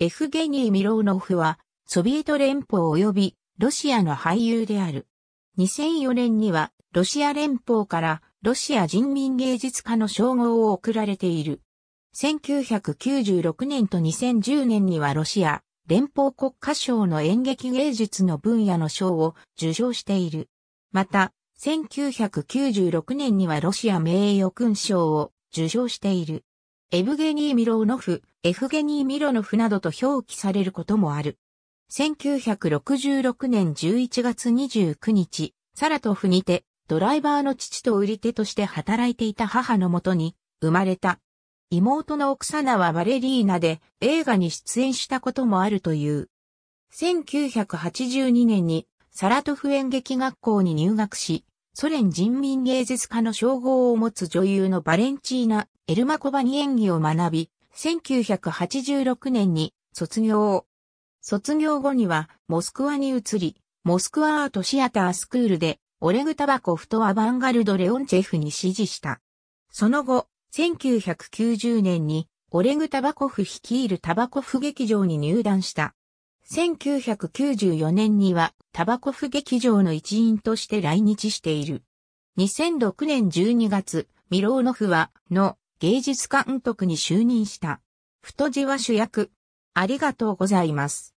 エフゲニー・ミローノフは、ソビエト連邦及びロシアの俳優である。2004年には、ロシア連邦からロシア人民芸術家の称号を贈られている。1996年と2010年にはロシア連邦国家賞の演劇芸術の分野の賞を受賞している。また、1996年にはロシア名誉勲章を受賞している。エブゲニー・ミローノフ、エフゲニー・ミロノフなどと表記されることもある。1966年11月29日、サラトフにて、ドライバーの父と売り手として働いていた母のもとに生まれた。妹のオクサナはバレリーナで映画に出演したこともあるという。1982年にサラトフ演劇学校に入学し、ソ連人民芸術家の称号を持つ女優のバレンチーナ・エルマコバに演技を学び、1986年に卒業卒業後にはモスクワに移り、モスクワアートシアタースクールでオレグ・タバコフとアバンガルド・レオンチェフに指示した。その後、1990年にオレグ・タバコフ率いるタバコフ劇場に入団した。1994年にはタバコフ劇場の一員として来日している。2006年12月、ミローノフは、の、芸術監督に就任した。太字は主役。ありがとうございます。